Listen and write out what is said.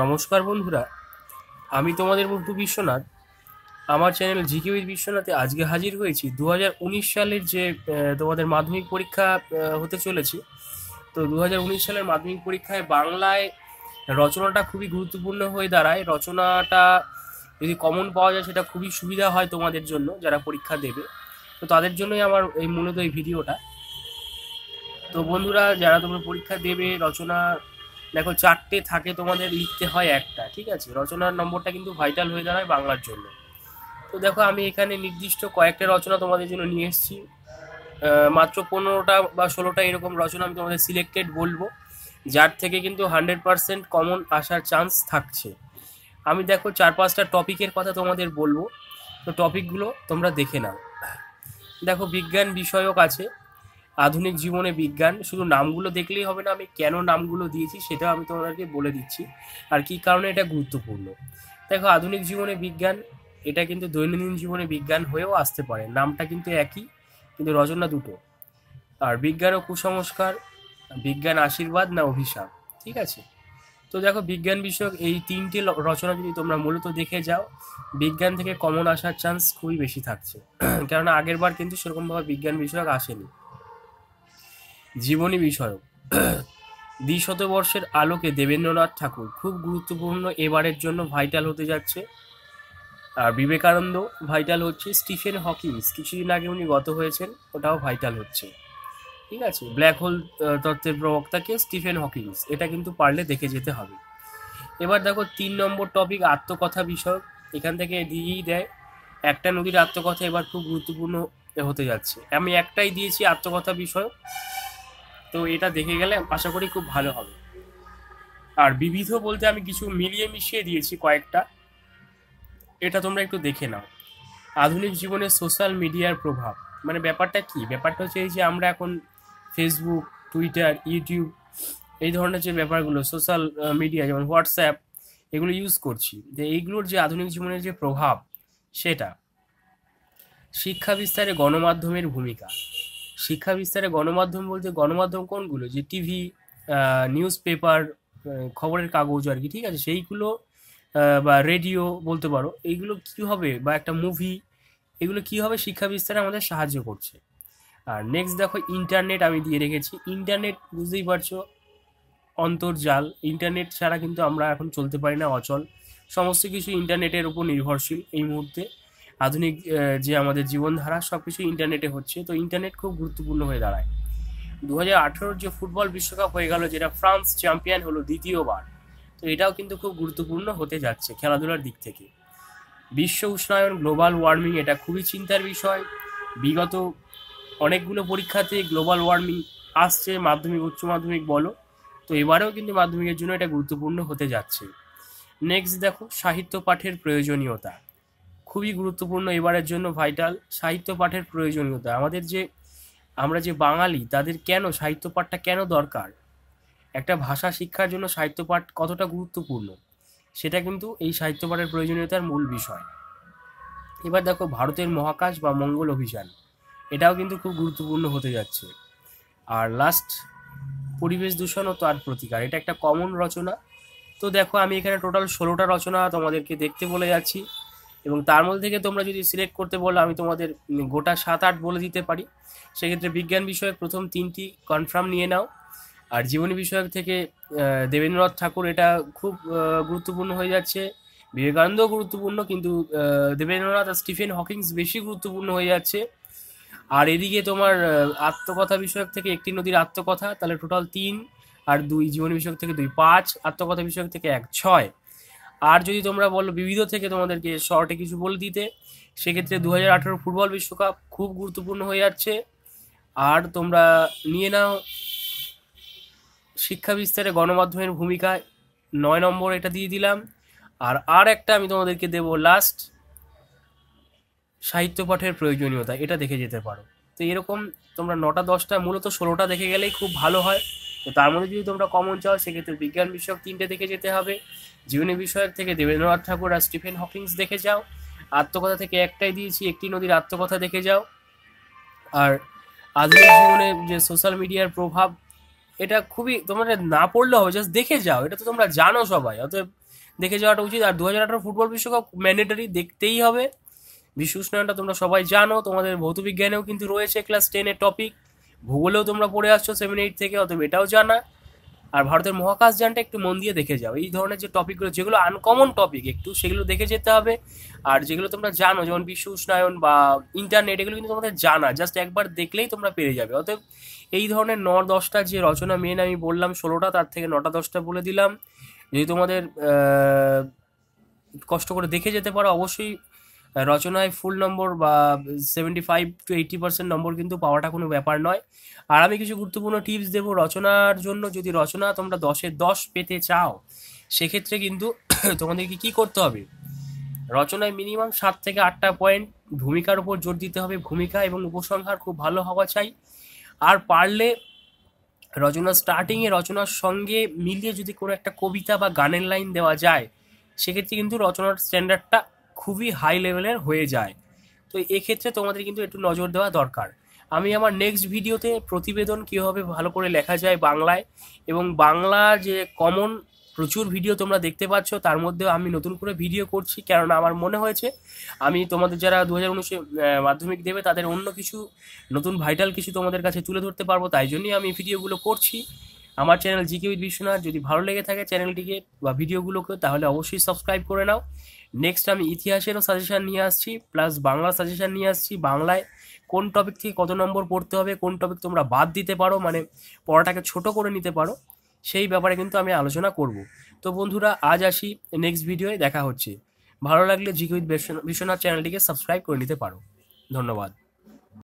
নমস্কার বন্ধুরা আমি তোমাদের বন্ধু বিশ্বনাথ আমার চ্যানেল জিকে উইথ বিশ্বনাথে আজকে হাজির হয়েছি দু সালের যে তোমাদের মাধ্যমিক পরীক্ষা হতে চলেছে তো দু সালের মাধ্যমিক পরীক্ষায় বাংলায় রচনাটা খুবই গুরুত্বপূর্ণ হয়ে দাঁড়ায় রচনাটা যদি কমন পাওয়া যায় সেটা খুবই সুবিধা হয় তোমাদের জন্য যারা পরীক্ষা দেবে তো তাদের জন্যই আমার এই মূলত এই ভিডিওটা তো বন্ধুরা যারা তোমরা পরীক্ষা দেবে রচনা দেখো চারটে থাকে তোমাদের লিখতে হয় একটা ঠিক আছে রচনার নম্বরটা কিন্তু ভাইটাল হয়ে দাঁড়ায় বাংলার জন্য তো দেখো আমি এখানে নির্দিষ্ট কয়েকটা রচনা তোমাদের জন্য নিয়ে এসেছি মাত্র পনেরোটা বা ষোলোটা এরকম রচনা আমি তোমাদের সিলেক্টেড বলবো যার থেকে কিন্তু হান্ড্রেড পারসেন্ট কমন আসার চান্স থাকছে আমি দেখো চার পাঁচটা টপিকের কথা তোমাদের বলবো তো টপিকগুলো তোমরা দেখে নাও দেখো বিজ্ঞান বিষয়ক আছে আধুনিক জীবনে বিজ্ঞান শুধু নামগুলো দেখলেই হবে না আমি কেন নামগুলো দিয়েছি সেটাও আমি তোমাদেরকে বলে দিচ্ছি আর কি কারণে এটা গুরুত্বপূর্ণ দেখো আধুনিক জীবনে বিজ্ঞান এটা কিন্তু দৈনন্দিন জীবনে বিজ্ঞান হয়েও আসতে পারে নামটা কিন্তু একই কিন্তু রচনা দুটো আর বিজ্ঞান ও কুসংস্কার বিজ্ঞান আশীর্বাদ না অভিশাপ ঠিক আছে তো দেখো বিজ্ঞান বিষয়ক এই তিনটি রচনা যদি তোমরা মূলত দেখে যাও বিজ্ঞান থেকে কমন আসার চান্স খুবই বেশি থাকছে কেননা আগের বার কিন্তু সেরকমভাবে বিজ্ঞান বিষয়ক আসেনি জীবনী বিষয়ক দ্বি শতবর্ষের আলোকে দেবেন্দ্রনাথ ঠাকুর খুব গুরুত্বপূর্ণ এবারের জন্য ভাইটাল হতে যাচ্ছে আর বিবেকানন্দ ভাইটাল হচ্ছে স্টিফেন হকিংস কিছুদিন আগে উনি গত হয়েছেন ওটাও ভাইটাল হচ্ছে ঠিক আছে ব্ল্যাক হোল তত্ত্বের প্রবক্তাকে স্টিফেন হকিংস এটা কিন্তু পারলে দেখে যেতে হবে এবার দেখো তিন নম্বর টপিক আত্মকথা বিষয়ক এখান থেকে দিয়েই দেয় একটা নদীর আত্মকথা এবার খুব গুরুত্বপূর্ণ হতে যাচ্ছে আমি একটাই দিয়েছি আত্মকথা বিষয়ক তো এটা দেখে গেলে আশা করি খুব ভালো হবে আর বিবিধ বলতে আমি কিছু মিলিয়ে মিশিয়ে দিয়েছি কয়েকটা এটা তোমরা একটু দেখে নাও আধুনিক জীবনে সোশ্যাল মিডিয়ার প্রভাব মানে ব্যাপারটা কি ব্যাপারটা হচ্ছে এই যে আমরা এখন ফেসবুক টুইটার ইউটিউব এই ধরনের যে ব্যাপারগুলো সোশ্যাল মিডিয়া যেমন হোয়াটসঅ্যাপ এগুলো ইউজ করছি যে এইগুলোর যে আধুনিক জীবনের যে প্রভাব সেটা শিক্ষা বিস্তারে গণমাধ্যমের ভূমিকা শিক্ষা বিস্তারে গণমাধ্যম বলতে গণমাধ্যম কোনগুলো যে টিভি নিউজ পেপার খবরের কাগজ আর কি ঠিক আছে সেইগুলো বা রেডিও বলতে পারো এইগুলো কি হবে বা একটা মুভি এগুলো কি হবে শিক্ষা বিস্তারে আমাদের সাহায্য করছে আর নেক্সট দেখো ইন্টারনেট আমি দিয়ে রেখেছি ইন্টারনেট বুঝতেই পারছো অন্তর্জাল ইন্টারনেট ছাড়া কিন্তু আমরা এখন চলতে পারি না অচল সমস্ত কিছু ইন্টারনেটের উপর নির্ভরশীল এই মুহূর্তে আধুনিক যে আমাদের জীবনধারা সব কিছু ইন্টারনেটে হচ্ছে তো ইন্টারনেট খুব গুরুত্বপূর্ণ হয়ে দাঁড়ায় দু হাজার যে ফুটবল বিশ্বকাপ হয়ে গেল যেটা ফ্রান্স চ্যাম্পিয়ন হলো দ্বিতীয়বার তো এটাও কিন্তু খুব গুরুত্বপূর্ণ হতে যাচ্ছে খেলাধুলার দিক থেকে বিশ্ব উষ্ণায়ন গ্লোবাল ওয়ার্মিং এটা খুবই চিন্তার বিষয় বিগত অনেকগুলো পরীক্ষাতে গ্লোবাল ওয়ার্মিং আসছে মাধ্যমিক উচ্চ মাধ্যমিক বলো তো এবারেও কিন্তু মাধ্যমিকের জন্য এটা গুরুত্বপূর্ণ হতে যাচ্ছে নেক্সট দেখো সাহিত্য পাঠের প্রয়োজনীয়তা খুবই গুরুত্বপূর্ণ এবারের জন্য ভাইটাল সাহিত্য পাঠের প্রয়োজনীয়তা আমাদের যে আমরা যে বাঙালি তাদের কেন সাহিত্য পাঠটা কেন দরকার একটা ভাষা শিক্ষার জন্য সাহিত্য পাঠ কতটা গুরুত্বপূর্ণ সেটা কিন্তু এই সাহিত্য পাঠের প্রয়োজনীয়তার মূল বিষয় এবার দেখো ভারতের মহাকাশ বা মঙ্গল অভিযান এটাও কিন্তু খুব গুরুত্বপূর্ণ হতে যাচ্ছে আর লাস্ট পরিবেশ দূষণ ও তার প্রতিকার এটা একটা কমন রচনা তো দেখো আমি এখানে টোটাল ষোলোটা রচনা তোমাদেরকে দেখতে বলে যাচ্ছি এবং তার মধ্যে থেকে তোমরা যদি সিলেক্ট করতে বলো আমি তোমাদের গোটা সাত আট বলে দিতে পারি সেক্ষেত্রে বিজ্ঞান বিষয়ক প্রথম তিনটি কনফার্ম নিয়ে নাও আর জীবনী বিষয়ক থেকে দেবেন্দ্রনাথ ঠাকুর এটা খুব গুরুত্বপূর্ণ হয়ে যাচ্ছে বিবেকানন্দ গুরুত্বপূর্ণ কিন্তু দেবেন্দ্রনাথ আর স্টিফেন হকিংস বেশি গুরুত্বপূর্ণ হয়ে যাচ্ছে আর এদিকে তোমার আত্মকথা বিষয়ক থেকে একটি নদীর আত্মকথা তাহলে টোটাল তিন আর দুই জীবনী বিষয়ক থেকে দুই পাঁচ আত্মকথা বিষয়ক থেকে এক ছয় আর যদি তোমরা বলো বিবিধ থেকে তোমাদেরকে শর্টে কিছু বলে দিতে সেক্ষেত্রে দু হাজার আঠেরো ফুটবল বিশ্বকাপ খুব গুরুত্বপূর্ণ হয়ে যাচ্ছে আর তোমরা নিয়ে নাও শিক্ষা বিস্তারে গণমাধ্যমের ভূমিকায় নয় নম্বর এটা দিয়ে দিলাম আর আর একটা আমি তোমাদেরকে দেব লাস্ট সাহিত্য পাঠের প্রয়োজনীয়তা এটা দেখে যেতে পারো তো এরকম তোমরা নটা দশটা মূলত ষোলোটা দেখে গেলেই খুব ভালো হয় তো তার মধ্যে যদি তোমরা কমন চাও সেক্ষেত্রে বিজ্ঞান বিষয়ক তিনটে দেখে যেতে হবে জীবনী বিষয়ক থেকে দেবেন্দ্রনাথ ঠাকুর আর স্টিফেন হকিংস দেখে যাও আত্মকথা থেকে একটাই দিয়েছি একটি নদীর আত্মকথা দেখে যাও আর আধুনিক জীবনে যে সোশ্যাল মিডিয়ার প্রভাব এটা খুবই তোমরা না পড়লে হবে জাস্ট দেখে যাও এটা তো তোমরা জানো সবাই অতএব দেখে যাওয়াটা উচিত আর দু হাজার আঠারো ফুটবল বিশ্বকাপ ম্যান্ডেটারি দেখতেই হবে বিশ্ব উষ্ণায়নটা তোমরা সবাই জানো তোমাদের ভৌত বিজ্ঞানেও কিন্তু রয়েছে ক্লাস টেনের টপিক ভূগোলেও তোমরা পড়ে আসছো সেভেন এইট থেকে অত এটাও জানা আর ভারতের মহাকাশ যানটা একটু মন দিয়ে দেখে যাও এই ধরনের যে টপিকগুলো যেগুলো আনকমন টপিক একটু সেগুলো দেখে যেতে হবে আর যেগুলো তোমরা জানো যেমন বিশ্ব উষ্ণায়ন বা ইন্টারনেট এগুলো কিন্তু তোমাদের জানা জাস্ট একবার দেখলেই তোমরা পেরে যাবে অতএব এই ধরনের ন দশটা যে রচনা মেন আমি বললাম ষোলোটা তার থেকে নটা দশটা বলে দিলাম যদি তোমাদের কষ্ট করে দেখে যেতে পারো অবশ্যই রচনায় ফুল নম্বর বা seventy five to eighty percent number কিন্তু পাওয়াটা কোনো ব্যাপার নয় আর আমি কিছু গুরুত্বপূর্ণ টিপস দেবো রচনার জন্য যদি রচনা তোমরা দশে দশ পেতে চাও সেক্ষেত্রে কিন্তু তোমাদেরকে কি করতে হবে রচনায় মিনিমাম সাত থেকে আটটা পয়েন্ট ভূমিকার উপর জোর দিতে হবে ভূমিকা এবং উপসংহার খুব ভালো হওয়া চাই আর পারলে রচনা স্টার্টিংয়ে রচনার সঙ্গে মিলিয়ে যদি কোনো একটা কবিতা বা গানের লাইন দেওয়া যায় সেক্ষেত্রে কিন্তু রচনার স্ট্যান্ডার্ডটা খুবই হাই লেভেলের হয়ে যায় তো এক্ষেত্রে তোমাদের কিন্তু একটু নজর দেওয়া দরকার আমি আমার নেক্সট ভিডিওতে প্রতিবেদন কীভাবে ভালো করে লেখা যায় বাংলায় এবং বাংলা যে কমন প্রচুর ভিডিও তোমরা দেখতে পাচ্ছ তার মধ্যে আমি নতুন করে ভিডিও করছি কেননা আমার মনে হয়েছে আমি তোমাদের যারা দু হাজার উনিশে মাধ্যমিক দেবে তাদের অন্য কিছু নতুন ভাইটাল কিছু তোমাদের কাছে তুলে ধরতে পারবো তাই জন্যই আমি ভিডিওগুলো করছি আমার চ্যানেল জিকে উইথ বিশ্বনাথ যদি ভালো লেগে থাকে চ্যানেলটিকে বা ভিডিওগুলোকে তাহলে অবশ্যই সাবস্ক্রাইব করে নাও নেক্সট আমি ইতিহাসেরও সাজেশান নিয়ে আসছি প্লাস বাংলা সাজেশান নিয়ে আসছি বাংলায় কোন টপিক থেকে কত নম্বর পড়তে হবে কোন টপিক তোমরা বাদ দিতে পারো মানে পড়াটাকে ছোট করে নিতে পারো সেই ব্যাপারে কিন্তু আমি আলোচনা করব তো বন্ধুরা আজ আসি নেক্সট ভিডিওয়ে দেখা হচ্ছে ভালো লাগলে জিকুইত বিশ্বনাথ চ্যানেলটিকে সাবস্ক্রাইব করে নিতে পারো ধন্যবাদ